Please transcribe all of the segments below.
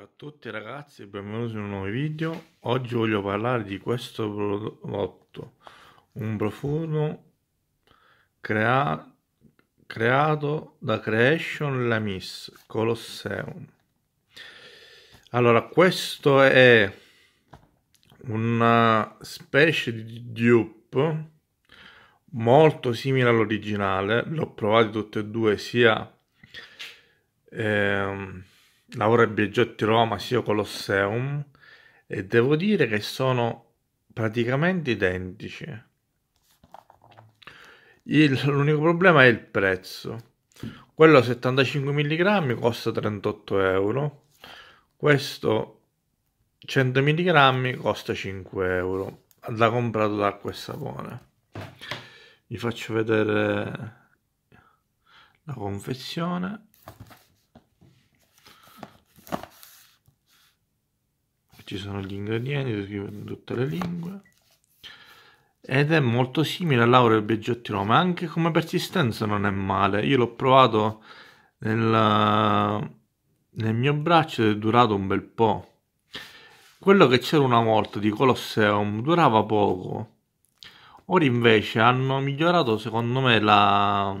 Ciao a tutti ragazzi, benvenuti in un nuovo video. Oggi voglio parlare di questo prodotto, un profumo crea creato da Creation la miss Colosseum. Allora, questo è una specie di dupe molto simile all'originale, l'ho provato tutti e due sia... Ehm, lavoro e Biagiotti Roma, SEO Colosseum e devo dire che sono praticamente identici. Il, l'unico problema è il prezzo. Quello 75 mg costa 38 euro, questo 100 mg costa 5 euro. da comprato da acqua e sapone. Vi faccio vedere la confezione. ci sono gli ingredienti, si tutte le lingue ed è molto simile all'aureo del Beggiottino, ma anche come persistenza non è male io l'ho provato nel, nel mio braccio ed è durato un bel po' quello che c'era una volta di Colosseum durava poco ora invece hanno migliorato secondo me la,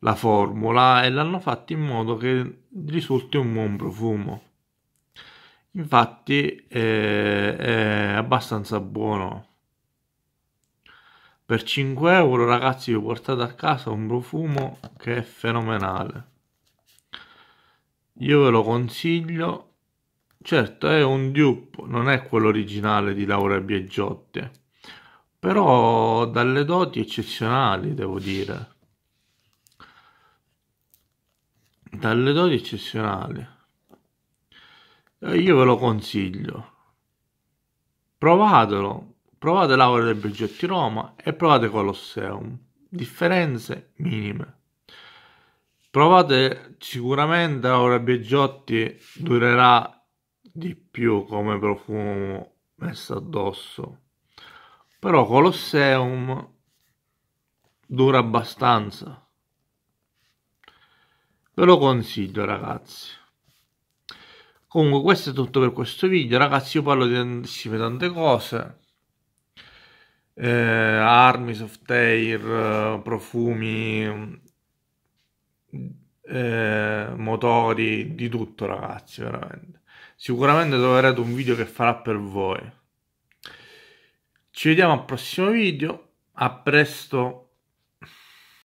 la formula e l'hanno fatto in modo che risulti un buon profumo infatti eh, è abbastanza buono per 5 euro ragazzi vi portate a casa un profumo che è fenomenale io ve lo consiglio certo è un dupe non è quello originale di Laura Biagiotte però dalle doti eccezionali devo dire dalle doti eccezionali eh, io ve lo consiglio. Provatelo, provate l'aura dei Brigetti Roma e provate Colosseum. Differenze minime. Provate sicuramente Laura dei Biagiotti durerà di più come profumo messo addosso, però Colosseum dura abbastanza. Ve lo consiglio ragazzi comunque questo è tutto per questo video ragazzi io parlo di tantissime tante cose eh, armi, soft air, profumi eh, motori di tutto ragazzi veramente sicuramente troverete un video che farà per voi ci vediamo al prossimo video a presto